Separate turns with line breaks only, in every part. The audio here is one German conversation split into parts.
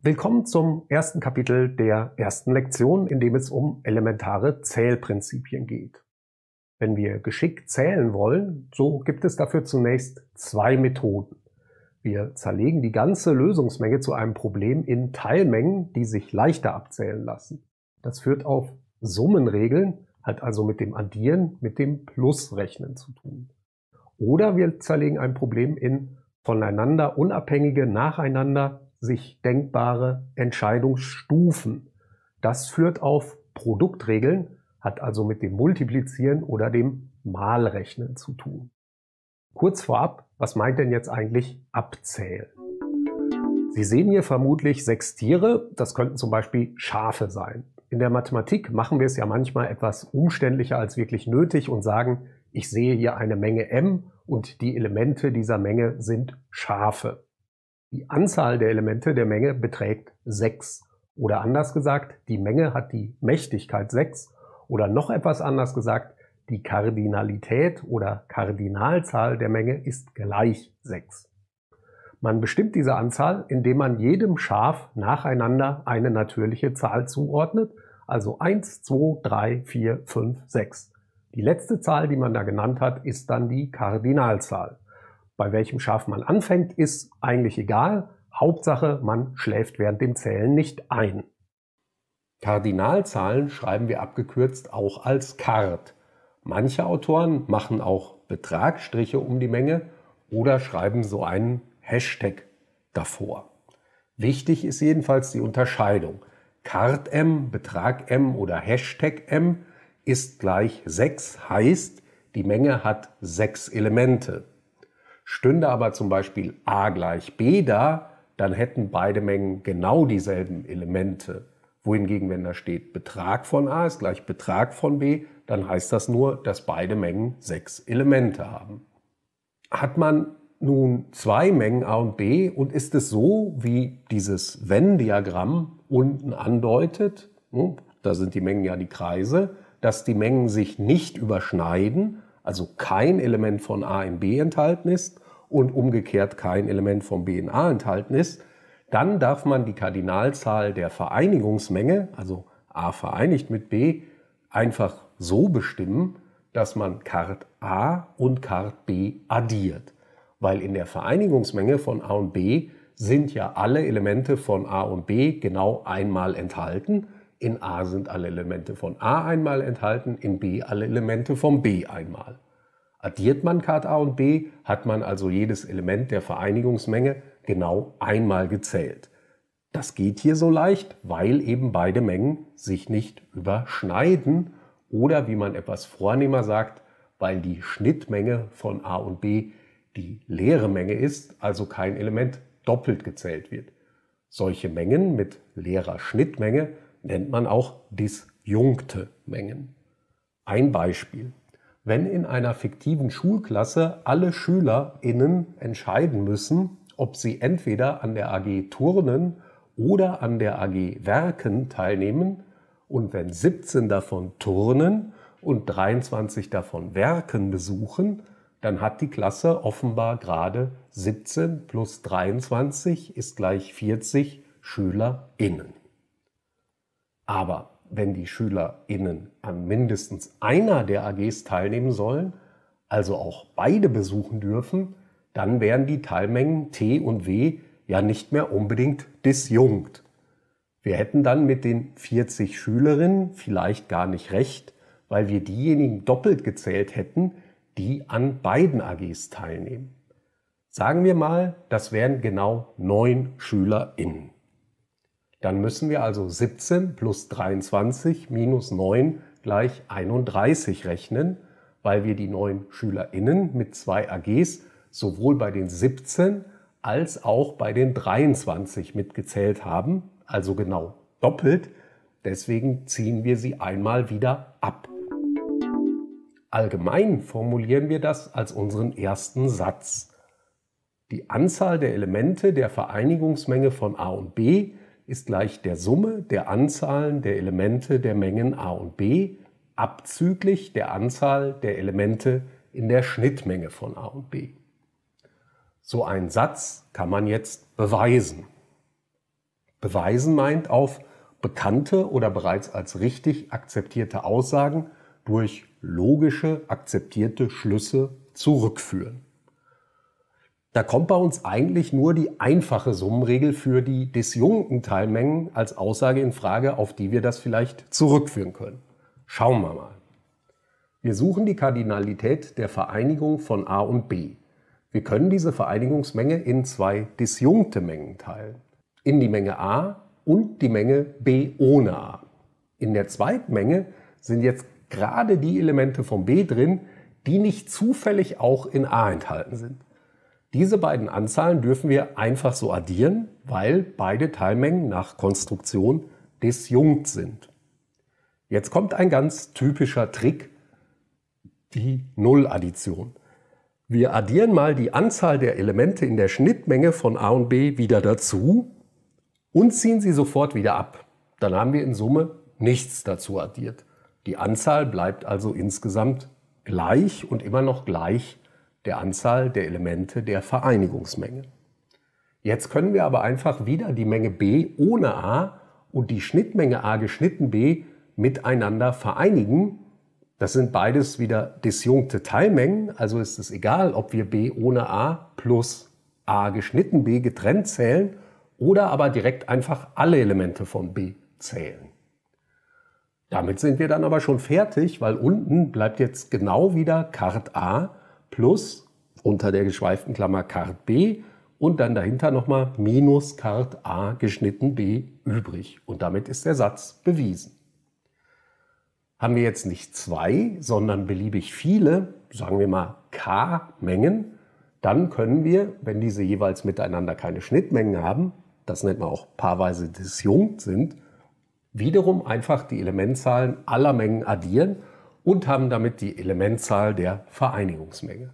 Willkommen zum ersten Kapitel der ersten Lektion, in dem es um elementare Zählprinzipien geht. Wenn wir geschickt zählen wollen, so gibt es dafür zunächst zwei Methoden. Wir zerlegen die ganze Lösungsmenge zu einem Problem in Teilmengen, die sich leichter abzählen lassen. Das führt auf Summenregeln, hat also mit dem Addieren, mit dem Plusrechnen zu tun. Oder wir zerlegen ein Problem in voneinander unabhängige, nacheinander sich denkbare Entscheidungsstufen. Das führt auf Produktregeln, hat also mit dem Multiplizieren oder dem Malrechnen zu tun. Kurz vorab, was meint denn jetzt eigentlich abzählen? Sie sehen hier vermutlich sechs Tiere, das könnten zum Beispiel Schafe sein. In der Mathematik machen wir es ja manchmal etwas umständlicher als wirklich nötig und sagen, ich sehe hier eine Menge m und die Elemente dieser Menge sind Schafe. Die Anzahl der Elemente der Menge beträgt 6. Oder anders gesagt, die Menge hat die Mächtigkeit 6. Oder noch etwas anders gesagt, die Kardinalität oder Kardinalzahl der Menge ist gleich 6. Man bestimmt diese Anzahl, indem man jedem Schaf nacheinander eine natürliche Zahl zuordnet, also 1, 2, 3, 4, 5, 6. Die letzte Zahl, die man da genannt hat, ist dann die Kardinalzahl. Bei welchem Schaf man anfängt, ist eigentlich egal. Hauptsache, man schläft während dem Zählen nicht ein. Kardinalzahlen schreiben wir abgekürzt auch als Kart. Manche Autoren machen auch Betragstriche um die Menge oder schreiben so einen Hashtag davor. Wichtig ist jedenfalls die Unterscheidung. Kart M, Betrag M oder Hashtag M ist gleich 6, heißt, die Menge hat 6 Elemente. Stünde aber zum Beispiel a gleich b da, dann hätten beide Mengen genau dieselben Elemente. Wohingegen, wenn da steht Betrag von a ist gleich Betrag von b, dann heißt das nur, dass beide Mengen sechs Elemente haben. Hat man nun zwei Mengen a und b und ist es so, wie dieses Venn-Diagramm unten andeutet, hm, da sind die Mengen ja die Kreise, dass die Mengen sich nicht überschneiden, also kein Element von A in B enthalten ist und umgekehrt kein Element von B in A enthalten ist, dann darf man die Kardinalzahl der Vereinigungsmenge, also A vereinigt mit B, einfach so bestimmen, dass man Kart A und Kart B addiert. Weil in der Vereinigungsmenge von A und B sind ja alle Elemente von A und B genau einmal enthalten in A sind alle Elemente von A einmal enthalten, in B alle Elemente von B einmal. Addiert man Kart A und B, hat man also jedes Element der Vereinigungsmenge genau einmal gezählt. Das geht hier so leicht, weil eben beide Mengen sich nicht überschneiden oder wie man etwas vornehmer sagt, weil die Schnittmenge von A und B die leere Menge ist, also kein Element doppelt gezählt wird. Solche Mengen mit leerer Schnittmenge nennt man auch disjunkte Mengen. Ein Beispiel. Wenn in einer fiktiven Schulklasse alle SchülerInnen entscheiden müssen, ob sie entweder an der AG Turnen oder an der AG Werken teilnehmen und wenn 17 davon Turnen und 23 davon Werken besuchen, dann hat die Klasse offenbar gerade 17 plus 23 ist gleich 40 SchülerInnen. Aber wenn die SchülerInnen an mindestens einer der AGs teilnehmen sollen, also auch beide besuchen dürfen, dann wären die Teilmengen T und W ja nicht mehr unbedingt disjunkt. Wir hätten dann mit den 40 Schülerinnen vielleicht gar nicht recht, weil wir diejenigen doppelt gezählt hätten, die an beiden AGs teilnehmen. Sagen wir mal, das wären genau neun SchülerInnen. Dann müssen wir also 17 plus 23 minus 9 gleich 31 rechnen, weil wir die neuen SchülerInnen mit zwei AGs sowohl bei den 17 als auch bei den 23 mitgezählt haben, also genau doppelt. Deswegen ziehen wir sie einmal wieder ab. Allgemein formulieren wir das als unseren ersten Satz. Die Anzahl der Elemente der Vereinigungsmenge von a und b ist gleich der Summe der Anzahlen der Elemente der Mengen a und b abzüglich der Anzahl der Elemente in der Schnittmenge von a und b. So einen Satz kann man jetzt beweisen. Beweisen meint auf bekannte oder bereits als richtig akzeptierte Aussagen durch logische akzeptierte Schlüsse zurückführen. Da kommt bei uns eigentlich nur die einfache Summenregel für die disjunkten Teilmengen als Aussage in Frage, auf die wir das vielleicht zurückführen können. Schauen wir mal. Wir suchen die Kardinalität der Vereinigung von A und B. Wir können diese Vereinigungsmenge in zwei disjunkte Mengen teilen. In die Menge A und die Menge B ohne A. In der Zweitmenge sind jetzt gerade die Elemente von B drin, die nicht zufällig auch in A enthalten sind. Diese beiden Anzahlen dürfen wir einfach so addieren, weil beide Teilmengen nach Konstruktion disjunkt sind. Jetzt kommt ein ganz typischer Trick, die Nulladdition. Wir addieren mal die Anzahl der Elemente in der Schnittmenge von a und b wieder dazu und ziehen sie sofort wieder ab. Dann haben wir in Summe nichts dazu addiert. Die Anzahl bleibt also insgesamt gleich und immer noch gleich der Anzahl der Elemente der Vereinigungsmenge. Jetzt können wir aber einfach wieder die Menge b ohne a und die Schnittmenge a geschnitten b miteinander vereinigen. Das sind beides wieder disjunkte Teilmengen, also ist es egal, ob wir b ohne a plus a geschnitten b getrennt zählen oder aber direkt einfach alle Elemente von b zählen. Damit sind wir dann aber schon fertig, weil unten bleibt jetzt genau wieder Kart a plus unter der geschweiften Klammer Card B und dann dahinter nochmal minus Card A geschnitten B übrig. Und damit ist der Satz bewiesen. Haben wir jetzt nicht zwei, sondern beliebig viele, sagen wir mal K Mengen, dann können wir, wenn diese jeweils miteinander keine Schnittmengen haben, das nennt man auch paarweise disjunkt sind, wiederum einfach die Elementzahlen aller Mengen addieren und haben damit die Elementzahl der Vereinigungsmenge.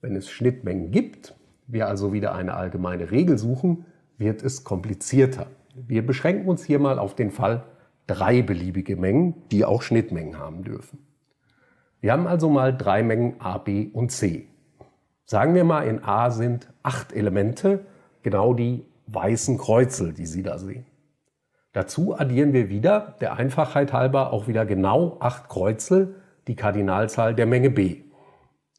Wenn es Schnittmengen gibt, wir also wieder eine allgemeine Regel suchen, wird es komplizierter. Wir beschränken uns hier mal auf den Fall drei beliebige Mengen, die auch Schnittmengen haben dürfen. Wir haben also mal drei Mengen a, b und c. Sagen wir mal, in a sind acht Elemente, genau die weißen Kreuzel, die Sie da sehen. Dazu addieren wir wieder, der Einfachheit halber, auch wieder genau acht Kreuzel, die Kardinalzahl der Menge b.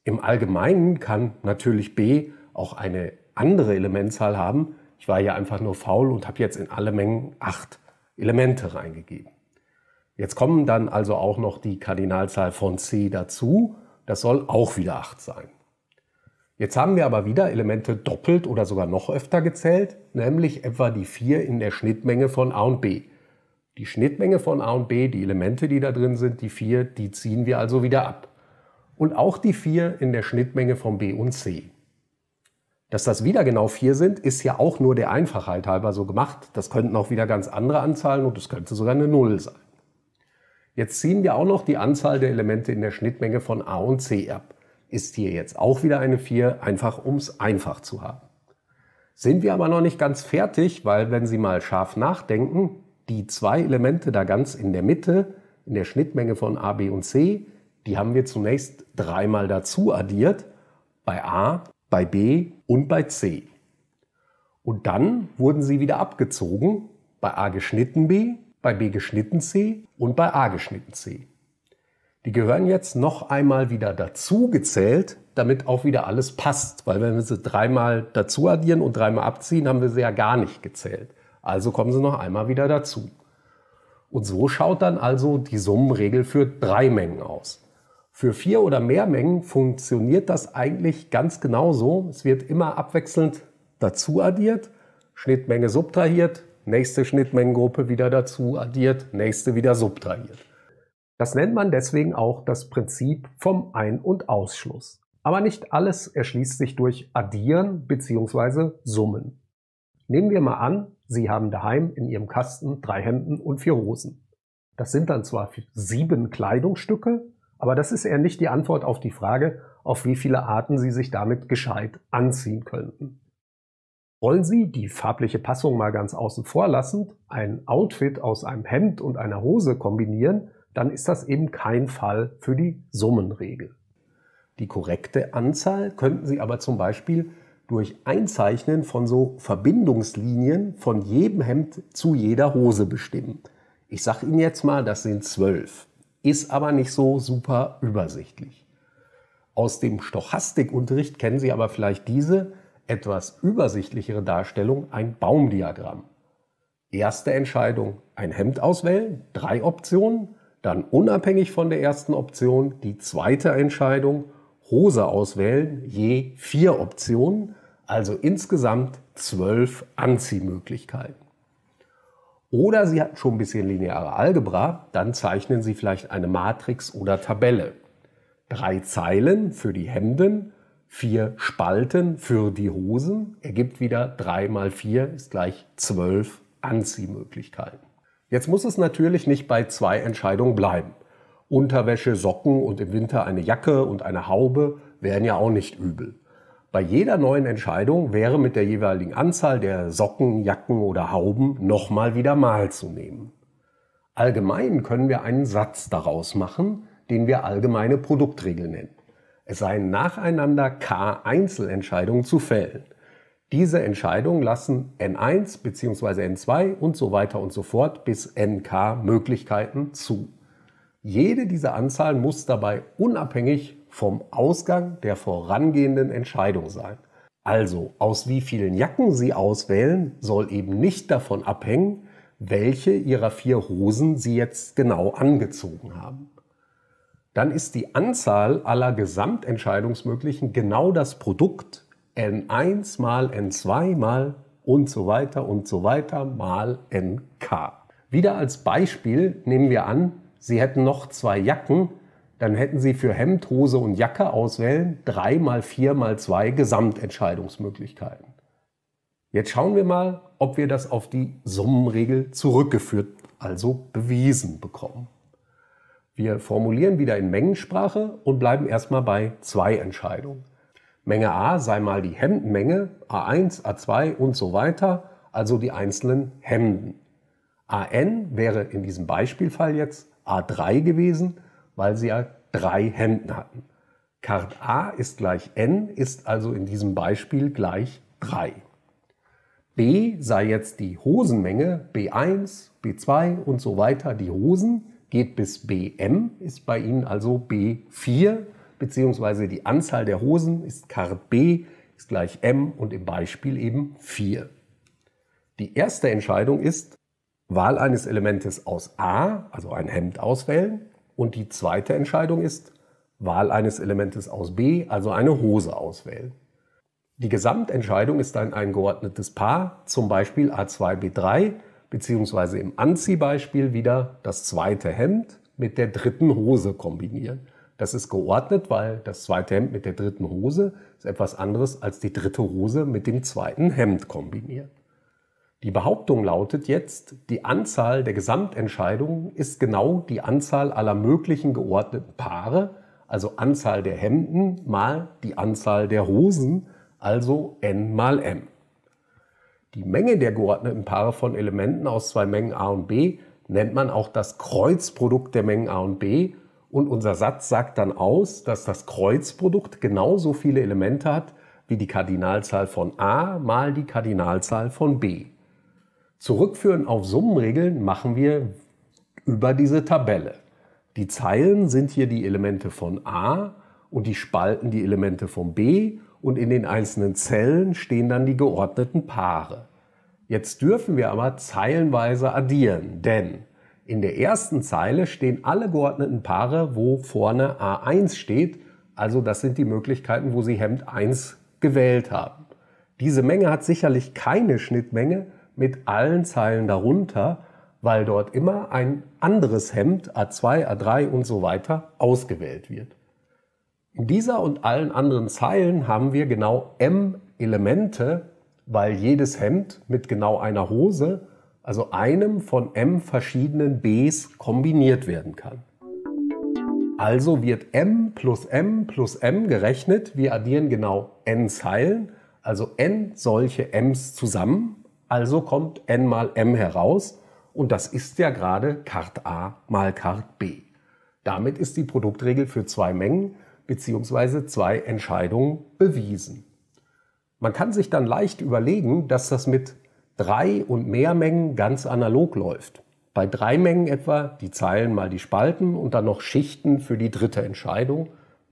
Im Allgemeinen kann natürlich b auch eine andere Elementzahl haben. Ich war ja einfach nur faul und habe jetzt in alle Mengen acht Elemente reingegeben. Jetzt kommen dann also auch noch die Kardinalzahl von c dazu. Das soll auch wieder acht sein. Jetzt haben wir aber wieder Elemente doppelt oder sogar noch öfter gezählt, nämlich etwa die 4 in der Schnittmenge von a und b. Die Schnittmenge von a und b, die Elemente, die da drin sind, die 4, die ziehen wir also wieder ab. Und auch die 4 in der Schnittmenge von b und c. Dass das wieder genau 4 sind, ist ja auch nur der Einfachheit halber so gemacht. Das könnten auch wieder ganz andere Anzahlen und es könnte sogar eine 0 sein. Jetzt ziehen wir auch noch die Anzahl der Elemente in der Schnittmenge von a und c ab ist hier jetzt auch wieder eine 4, einfach um es einfach zu haben. Sind wir aber noch nicht ganz fertig, weil wenn Sie mal scharf nachdenken, die zwei Elemente da ganz in der Mitte, in der Schnittmenge von a, b und c, die haben wir zunächst dreimal dazu addiert, bei a, bei b und bei c. Und dann wurden sie wieder abgezogen, bei a geschnitten b, bei b geschnitten c und bei a geschnitten c. Die gehören jetzt noch einmal wieder dazu gezählt, damit auch wieder alles passt. Weil wenn wir sie dreimal dazu addieren und dreimal abziehen, haben wir sie ja gar nicht gezählt. Also kommen sie noch einmal wieder dazu. Und so schaut dann also die Summenregel für drei Mengen aus. Für vier oder mehr Mengen funktioniert das eigentlich ganz genauso. Es wird immer abwechselnd dazu addiert, Schnittmenge subtrahiert, nächste Schnittmengengruppe wieder dazu addiert, nächste wieder subtrahiert. Das nennt man deswegen auch das Prinzip vom Ein- und Ausschluss. Aber nicht alles erschließt sich durch Addieren bzw. Summen. Nehmen wir mal an, Sie haben daheim in Ihrem Kasten drei Hemden und vier Hosen. Das sind dann zwar sieben Kleidungsstücke, aber das ist eher nicht die Antwort auf die Frage, auf wie viele Arten Sie sich damit gescheit anziehen könnten. Wollen Sie die farbliche Passung mal ganz außen vor lassend ein Outfit aus einem Hemd und einer Hose kombinieren, dann ist das eben kein Fall für die Summenregel. Die korrekte Anzahl könnten Sie aber zum Beispiel durch Einzeichnen von so Verbindungslinien von jedem Hemd zu jeder Hose bestimmen. Ich sage Ihnen jetzt mal, das sind zwölf, ist aber nicht so super übersichtlich. Aus dem Stochastikunterricht kennen Sie aber vielleicht diese etwas übersichtlichere Darstellung, ein Baumdiagramm. Erste Entscheidung, ein Hemd auswählen, drei Optionen, dann unabhängig von der ersten Option die zweite Entscheidung Hose auswählen, je vier Optionen, also insgesamt zwölf Anziehmöglichkeiten. Oder Sie hatten schon ein bisschen lineare Algebra, dann zeichnen Sie vielleicht eine Matrix oder Tabelle. Drei Zeilen für die Hemden, vier Spalten für die Hosen, ergibt wieder drei mal vier ist gleich zwölf Anziehmöglichkeiten. Jetzt muss es natürlich nicht bei zwei Entscheidungen bleiben. Unterwäsche, Socken und im Winter eine Jacke und eine Haube wären ja auch nicht übel. Bei jeder neuen Entscheidung wäre mit der jeweiligen Anzahl der Socken, Jacken oder Hauben nochmal wieder mal zu nehmen. Allgemein können wir einen Satz daraus machen, den wir allgemeine Produktregel nennen. Es seien nacheinander k Einzelentscheidungen zu fällen – diese Entscheidungen lassen n1 bzw. n2 und so weiter und so fort bis nk Möglichkeiten zu. Jede dieser Anzahlen muss dabei unabhängig vom Ausgang der vorangehenden Entscheidung sein. Also aus wie vielen Jacken Sie auswählen, soll eben nicht davon abhängen, welche Ihrer vier Hosen Sie jetzt genau angezogen haben. Dann ist die Anzahl aller Gesamtentscheidungsmöglichen genau das Produkt n1 mal n2 mal und so weiter und so weiter mal nk. Wieder als Beispiel nehmen wir an, Sie hätten noch zwei Jacken, dann hätten Sie für Hemd, Hose und Jacke auswählen 3 mal 4 mal 2 Gesamtentscheidungsmöglichkeiten. Jetzt schauen wir mal, ob wir das auf die Summenregel zurückgeführt, also bewiesen bekommen. Wir formulieren wieder in Mengensprache und bleiben erstmal bei zwei Entscheidungen. Menge A sei mal die Hemdenmenge, A1, A2 und so weiter, also die einzelnen Hemden. AN wäre in diesem Beispielfall jetzt A3 gewesen, weil sie ja drei Hemden hatten. Kart A ist gleich N, ist also in diesem Beispiel gleich 3. B sei jetzt die Hosenmenge, B1, B2 und so weiter, die Hosen, geht bis BM, ist bei Ihnen also B4, beziehungsweise die Anzahl der Hosen ist Kart B ist gleich M und im Beispiel eben 4. Die erste Entscheidung ist Wahl eines Elementes aus A, also ein Hemd auswählen. Und die zweite Entscheidung ist Wahl eines Elementes aus B, also eine Hose auswählen. Die Gesamtentscheidung ist ein eingeordnetes Paar, zum Beispiel A2B3, beziehungsweise im Anziehbeispiel wieder das zweite Hemd mit der dritten Hose kombinieren. Das ist geordnet, weil das zweite Hemd mit der dritten Hose ist etwas anderes als die dritte Hose mit dem zweiten Hemd kombiniert. Die Behauptung lautet jetzt, die Anzahl der Gesamtentscheidungen ist genau die Anzahl aller möglichen geordneten Paare, also Anzahl der Hemden mal die Anzahl der Hosen, also n mal m. Die Menge der geordneten Paare von Elementen aus zwei Mengen a und b nennt man auch das Kreuzprodukt der Mengen a und b und unser Satz sagt dann aus, dass das Kreuzprodukt genauso viele Elemente hat wie die Kardinalzahl von a mal die Kardinalzahl von b. Zurückführen auf Summenregeln machen wir über diese Tabelle. Die Zeilen sind hier die Elemente von a und die Spalten die Elemente von b und in den einzelnen Zellen stehen dann die geordneten Paare. Jetzt dürfen wir aber zeilenweise addieren, denn in der ersten Zeile stehen alle geordneten Paare, wo vorne A1 steht. Also das sind die Möglichkeiten, wo Sie Hemd 1 gewählt haben. Diese Menge hat sicherlich keine Schnittmenge mit allen Zeilen darunter, weil dort immer ein anderes Hemd A2, A3 und so weiter ausgewählt wird. In dieser und allen anderen Zeilen haben wir genau M Elemente, weil jedes Hemd mit genau einer Hose also einem von m verschiedenen b's kombiniert werden kann. Also wird m plus m plus m gerechnet. Wir addieren genau n Zeilen, also n solche m's zusammen. Also kommt n mal m heraus und das ist ja gerade Kart a mal Kart b. Damit ist die Produktregel für zwei Mengen bzw. zwei Entscheidungen bewiesen. Man kann sich dann leicht überlegen, dass das mit drei und mehr Mengen ganz analog läuft. Bei drei Mengen etwa die Zeilen mal die Spalten und dann noch Schichten für die dritte Entscheidung,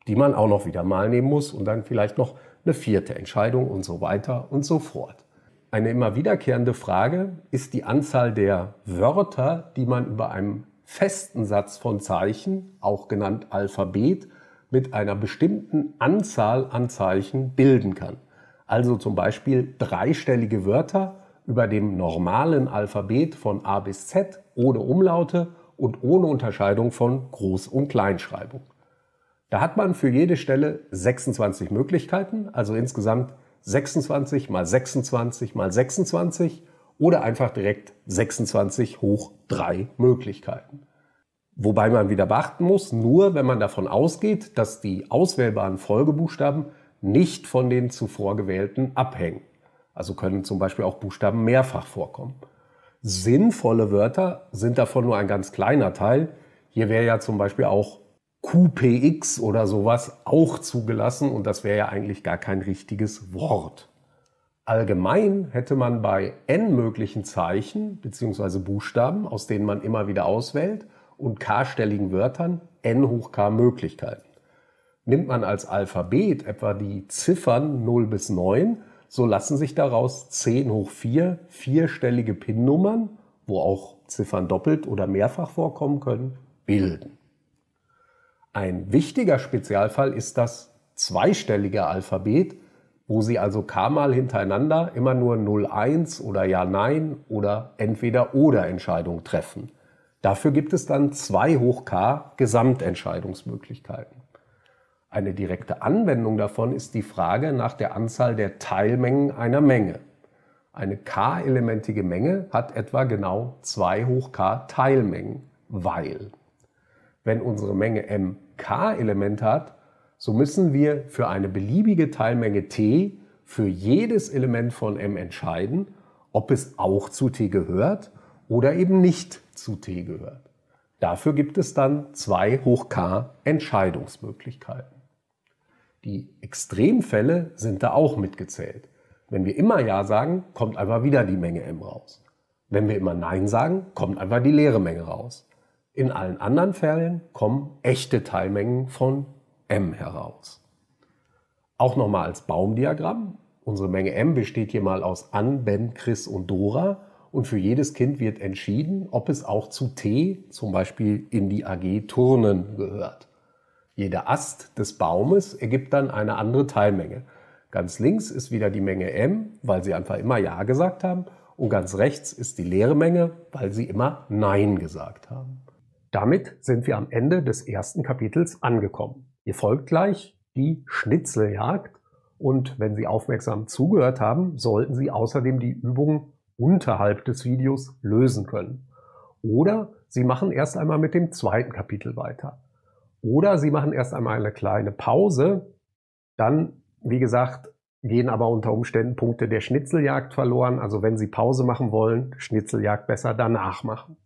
die man auch noch wieder mal nehmen muss und dann vielleicht noch eine vierte Entscheidung und so weiter und so fort. Eine immer wiederkehrende Frage ist die Anzahl der Wörter, die man über einem festen Satz von Zeichen, auch genannt Alphabet, mit einer bestimmten Anzahl an Zeichen bilden kann. Also zum Beispiel dreistellige Wörter über dem normalen Alphabet von A bis Z ohne Umlaute und ohne Unterscheidung von Groß- und Kleinschreibung. Da hat man für jede Stelle 26 Möglichkeiten, also insgesamt 26 mal 26 mal 26 oder einfach direkt 26 hoch 3 Möglichkeiten. Wobei man wieder beachten muss, nur wenn man davon ausgeht, dass die auswählbaren Folgebuchstaben nicht von den zuvor gewählten abhängen. Also können zum Beispiel auch Buchstaben mehrfach vorkommen. Sinnvolle Wörter sind davon nur ein ganz kleiner Teil. Hier wäre ja zum Beispiel auch QPX oder sowas auch zugelassen und das wäre ja eigentlich gar kein richtiges Wort. Allgemein hätte man bei n möglichen Zeichen bzw. Buchstaben, aus denen man immer wieder auswählt, und k-stelligen Wörtern n hoch k Möglichkeiten. Nimmt man als Alphabet etwa die Ziffern 0 bis 9, so lassen sich daraus 10 hoch 4 vierstellige PIN-Nummern, wo auch Ziffern doppelt oder mehrfach vorkommen können, bilden. Ein wichtiger Spezialfall ist das zweistellige Alphabet, wo Sie also k mal hintereinander immer nur 01 oder ja nein oder entweder oder Entscheidung treffen. Dafür gibt es dann 2 hoch k Gesamtentscheidungsmöglichkeiten. Eine direkte Anwendung davon ist die Frage nach der Anzahl der Teilmengen einer Menge. Eine k-elementige Menge hat etwa genau 2 hoch k Teilmengen, weil wenn unsere Menge m k Element hat, so müssen wir für eine beliebige Teilmenge t für jedes Element von m entscheiden, ob es auch zu t gehört oder eben nicht zu t gehört. Dafür gibt es dann 2 hoch k Entscheidungsmöglichkeiten. Die Extremfälle sind da auch mitgezählt. Wenn wir immer Ja sagen, kommt einfach wieder die Menge M raus. Wenn wir immer Nein sagen, kommt einfach die leere Menge raus. In allen anderen Fällen kommen echte Teilmengen von M heraus. Auch nochmal als Baumdiagramm. Unsere Menge M besteht hier mal aus An, Ben, Chris und Dora. Und für jedes Kind wird entschieden, ob es auch zu T, zum Beispiel in die AG Turnen, gehört. Jeder Ast des Baumes ergibt dann eine andere Teilmenge. Ganz links ist wieder die Menge m, weil sie einfach immer Ja gesagt haben. Und ganz rechts ist die leere Menge, weil sie immer Nein gesagt haben. Damit sind wir am Ende des ersten Kapitels angekommen. Ihr folgt gleich die Schnitzeljagd. Und wenn Sie aufmerksam zugehört haben, sollten Sie außerdem die Übungen unterhalb des Videos lösen können. Oder Sie machen erst einmal mit dem zweiten Kapitel weiter. Oder sie machen erst einmal eine kleine Pause. Dann, wie gesagt, gehen aber unter Umständen Punkte der Schnitzeljagd verloren. Also wenn sie Pause machen wollen, Schnitzeljagd besser danach machen.